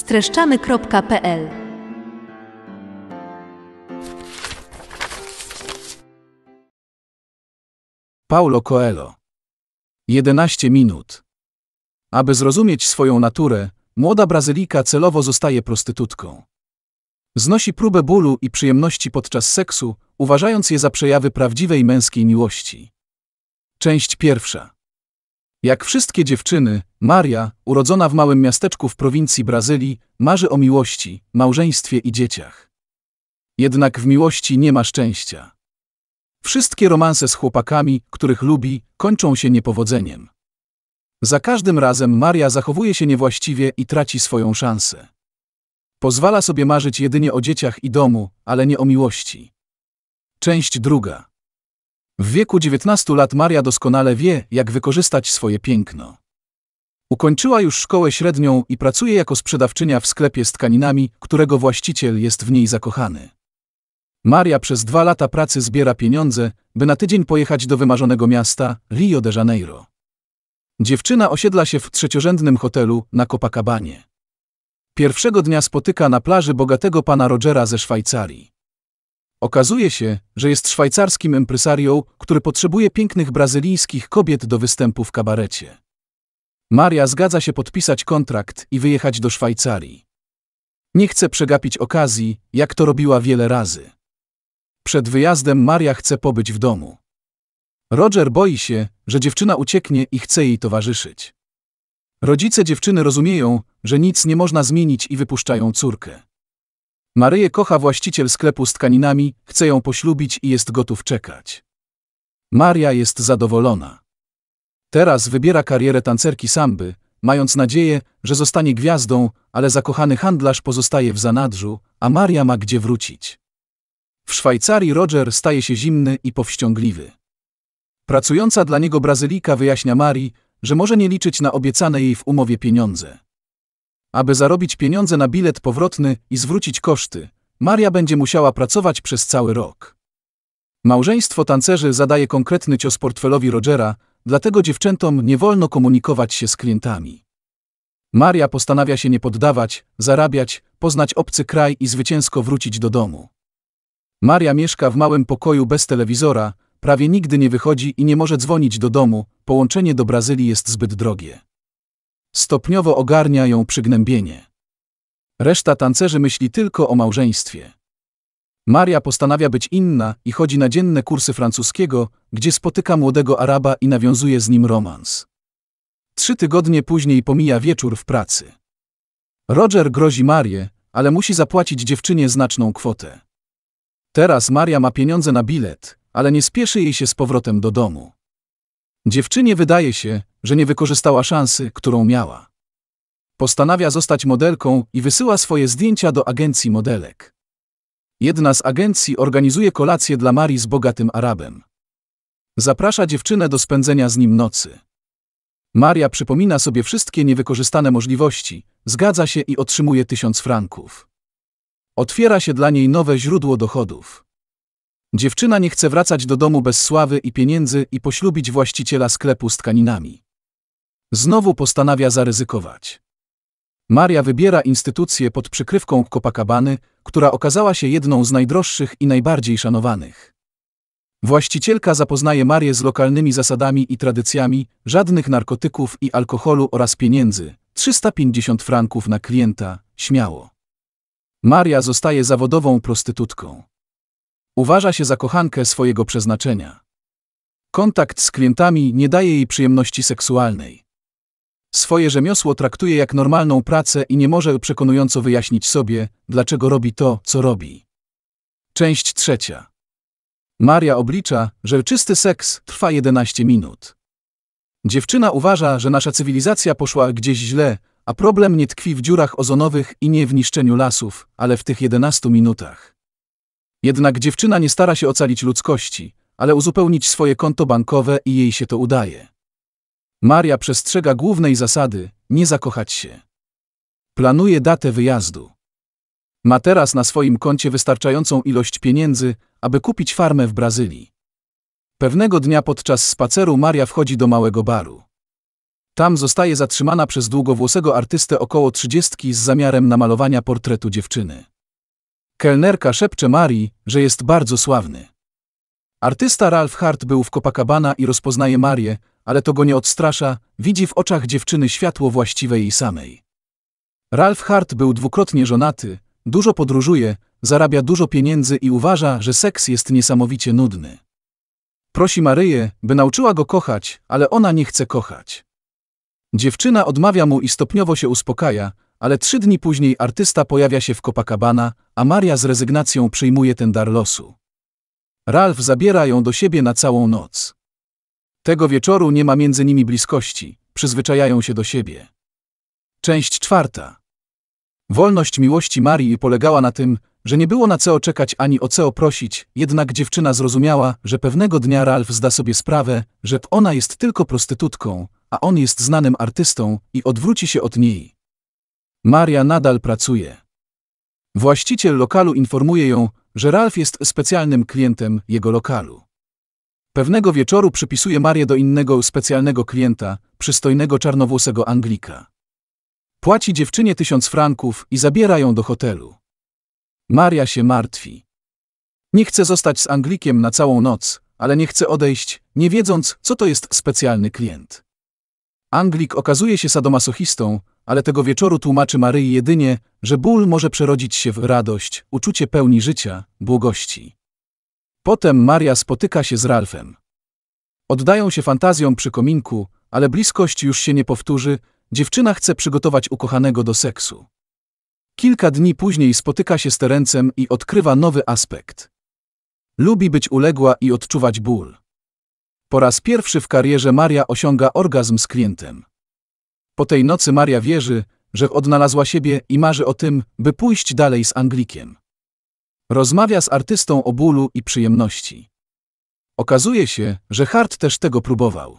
streszczamy.pl Paulo Coelho 11 minut Aby zrozumieć swoją naturę, młoda Brazylika celowo zostaje prostytutką. Znosi próbę bólu i przyjemności podczas seksu, uważając je za przejawy prawdziwej męskiej miłości. Część pierwsza. Jak wszystkie dziewczyny, Maria, urodzona w małym miasteczku w prowincji Brazylii, marzy o miłości, małżeństwie i dzieciach. Jednak w miłości nie ma szczęścia. Wszystkie romanse z chłopakami, których lubi, kończą się niepowodzeniem. Za każdym razem Maria zachowuje się niewłaściwie i traci swoją szansę. Pozwala sobie marzyć jedynie o dzieciach i domu, ale nie o miłości. Część druga. W wieku 19 lat Maria doskonale wie, jak wykorzystać swoje piękno. Ukończyła już szkołę średnią i pracuje jako sprzedawczynia w sklepie z tkaninami, którego właściciel jest w niej zakochany. Maria przez dwa lata pracy zbiera pieniądze, by na tydzień pojechać do wymarzonego miasta Rio de Janeiro. Dziewczyna osiedla się w trzeciorzędnym hotelu na Copacabanie. Pierwszego dnia spotyka na plaży bogatego pana Rogera ze Szwajcarii. Okazuje się, że jest szwajcarskim empresarią, który potrzebuje pięknych brazylijskich kobiet do występu w kabarecie. Maria zgadza się podpisać kontrakt i wyjechać do Szwajcarii. Nie chce przegapić okazji, jak to robiła wiele razy. Przed wyjazdem Maria chce pobyć w domu. Roger boi się, że dziewczyna ucieknie i chce jej towarzyszyć. Rodzice dziewczyny rozumieją, że nic nie można zmienić i wypuszczają córkę. Maryję kocha właściciel sklepu z tkaninami, chce ją poślubić i jest gotów czekać. Maria jest zadowolona. Teraz wybiera karierę tancerki samby, mając nadzieję, że zostanie gwiazdą, ale zakochany handlarz pozostaje w zanadrzu, a Maria ma gdzie wrócić. W Szwajcarii Roger staje się zimny i powściągliwy. Pracująca dla niego Brazylika wyjaśnia Marii, że może nie liczyć na obiecane jej w umowie pieniądze. Aby zarobić pieniądze na bilet powrotny i zwrócić koszty, Maria będzie musiała pracować przez cały rok. Małżeństwo tancerzy zadaje konkretny cios portfelowi Rogera, dlatego dziewczętom nie wolno komunikować się z klientami. Maria postanawia się nie poddawać, zarabiać, poznać obcy kraj i zwycięsko wrócić do domu. Maria mieszka w małym pokoju bez telewizora, prawie nigdy nie wychodzi i nie może dzwonić do domu, połączenie do Brazylii jest zbyt drogie. Stopniowo ogarnia ją przygnębienie. Reszta tancerzy myśli tylko o małżeństwie. Maria postanawia być inna i chodzi na dzienne kursy francuskiego, gdzie spotyka młodego Araba i nawiązuje z nim romans. Trzy tygodnie później pomija wieczór w pracy. Roger grozi Marię, ale musi zapłacić dziewczynie znaczną kwotę. Teraz Maria ma pieniądze na bilet, ale nie spieszy jej się z powrotem do domu. Dziewczynie wydaje się, że nie wykorzystała szansy, którą miała. Postanawia zostać modelką i wysyła swoje zdjęcia do agencji modelek. Jedna z agencji organizuje kolację dla Marii z bogatym Arabem. Zaprasza dziewczynę do spędzenia z nim nocy. Maria przypomina sobie wszystkie niewykorzystane możliwości, zgadza się i otrzymuje tysiąc franków. Otwiera się dla niej nowe źródło dochodów. Dziewczyna nie chce wracać do domu bez sławy i pieniędzy i poślubić właściciela sklepu z tkaninami. Znowu postanawia zaryzykować. Maria wybiera instytucję pod przykrywką Copacabany, która okazała się jedną z najdroższych i najbardziej szanowanych. Właścicielka zapoznaje Marię z lokalnymi zasadami i tradycjami, żadnych narkotyków i alkoholu oraz pieniędzy, 350 franków na klienta, śmiało. Maria zostaje zawodową prostytutką. Uważa się za kochankę swojego przeznaczenia. Kontakt z klientami nie daje jej przyjemności seksualnej. Swoje rzemiosło traktuje jak normalną pracę i nie może przekonująco wyjaśnić sobie, dlaczego robi to, co robi. Część trzecia. Maria oblicza, że czysty seks trwa 11 minut. Dziewczyna uważa, że nasza cywilizacja poszła gdzieś źle, a problem nie tkwi w dziurach ozonowych i nie w niszczeniu lasów, ale w tych 11 minutach. Jednak dziewczyna nie stara się ocalić ludzkości, ale uzupełnić swoje konto bankowe i jej się to udaje. Maria przestrzega głównej zasady nie zakochać się. Planuje datę wyjazdu. Ma teraz na swoim koncie wystarczającą ilość pieniędzy, aby kupić farmę w Brazylii. Pewnego dnia podczas spaceru Maria wchodzi do małego baru. Tam zostaje zatrzymana przez długowłosego artystę około trzydziestki z zamiarem namalowania portretu dziewczyny. Kelnerka szepcze Marii, że jest bardzo sławny. Artysta Ralph Hart był w Copacabana i rozpoznaje Marię, ale to go nie odstrasza, widzi w oczach dziewczyny światło właściwe jej samej. Ralph Hart był dwukrotnie żonaty, dużo podróżuje, zarabia dużo pieniędzy i uważa, że seks jest niesamowicie nudny. Prosi Maryję, by nauczyła go kochać, ale ona nie chce kochać. Dziewczyna odmawia mu i stopniowo się uspokaja, ale trzy dni później artysta pojawia się w Copacabana, a Maria z rezygnacją przyjmuje ten dar losu. Ralph zabiera ją do siebie na całą noc. Tego wieczoru nie ma między nimi bliskości, przyzwyczajają się do siebie. Część czwarta. Wolność miłości Marii polegała na tym, że nie było na co czekać ani o co prosić, jednak dziewczyna zrozumiała, że pewnego dnia Ralph zda sobie sprawę, że ona jest tylko prostytutką, a on jest znanym artystą i odwróci się od niej. Maria nadal pracuje. Właściciel lokalu informuje ją, że Ralf jest specjalnym klientem jego lokalu. Pewnego wieczoru przypisuje Marię do innego specjalnego klienta, przystojnego czarnowłosego Anglika. Płaci dziewczynie tysiąc franków i zabiera ją do hotelu. Maria się martwi. Nie chce zostać z Anglikiem na całą noc, ale nie chce odejść, nie wiedząc, co to jest specjalny klient. Anglik okazuje się sadomasochistą, ale tego wieczoru tłumaczy Maryi jedynie, że ból może przerodzić się w radość, uczucie pełni życia, błogości. Potem Maria spotyka się z Ralfem. Oddają się fantazjom przy kominku, ale bliskość już się nie powtórzy, dziewczyna chce przygotować ukochanego do seksu. Kilka dni później spotyka się z Terencem i odkrywa nowy aspekt. Lubi być uległa i odczuwać ból. Po raz pierwszy w karierze Maria osiąga orgazm z klientem. Po tej nocy Maria wierzy, że odnalazła siebie i marzy o tym, by pójść dalej z Anglikiem. Rozmawia z artystą o bólu i przyjemności. Okazuje się, że Hart też tego próbował.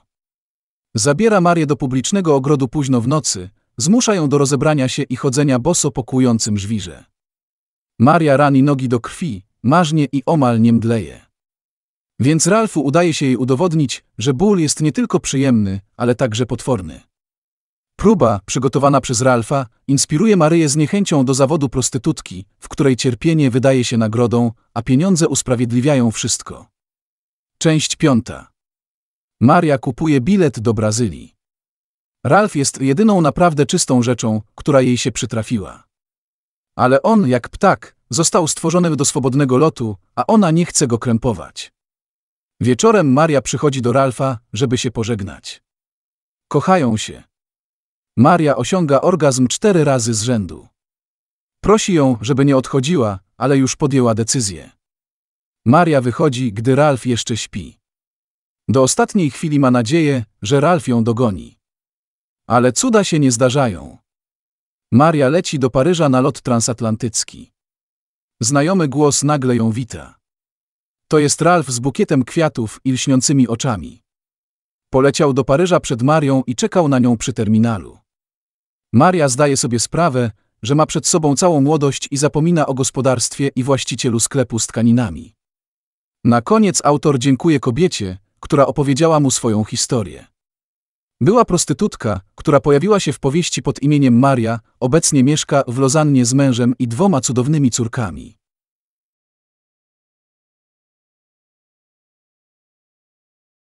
Zabiera Marię do publicznego ogrodu późno w nocy, zmusza ją do rozebrania się i chodzenia boso po kłującym żwirze. Maria rani nogi do krwi, marznie i omal nie mdleje. Więc Ralfu udaje się jej udowodnić, że ból jest nie tylko przyjemny, ale także potworny. Próba, przygotowana przez Ralfa, inspiruje Maryję z niechęcią do zawodu prostytutki, w której cierpienie wydaje się nagrodą, a pieniądze usprawiedliwiają wszystko. Część piąta. Maria kupuje bilet do Brazylii. Ralf jest jedyną naprawdę czystą rzeczą, która jej się przytrafiła. Ale on, jak ptak, został stworzony do swobodnego lotu, a ona nie chce go krępować. Wieczorem Maria przychodzi do Ralfa, żeby się pożegnać. Kochają się, Maria osiąga orgazm cztery razy z rzędu. Prosi ją, żeby nie odchodziła, ale już podjęła decyzję. Maria wychodzi, gdy Ralf jeszcze śpi. Do ostatniej chwili ma nadzieję, że Ralf ją dogoni. Ale cuda się nie zdarzają. Maria leci do Paryża na lot transatlantycki. Znajomy głos nagle ją wita. To jest Ralf z bukietem kwiatów i lśniącymi oczami. Poleciał do Paryża przed Marią i czekał na nią przy terminalu. Maria zdaje sobie sprawę, że ma przed sobą całą młodość i zapomina o gospodarstwie i właścicielu sklepu z tkaninami. Na koniec autor dziękuje kobiecie, która opowiedziała mu swoją historię. Była prostytutka, która pojawiła się w powieści pod imieniem Maria, obecnie mieszka w Lozannie z mężem i dwoma cudownymi córkami.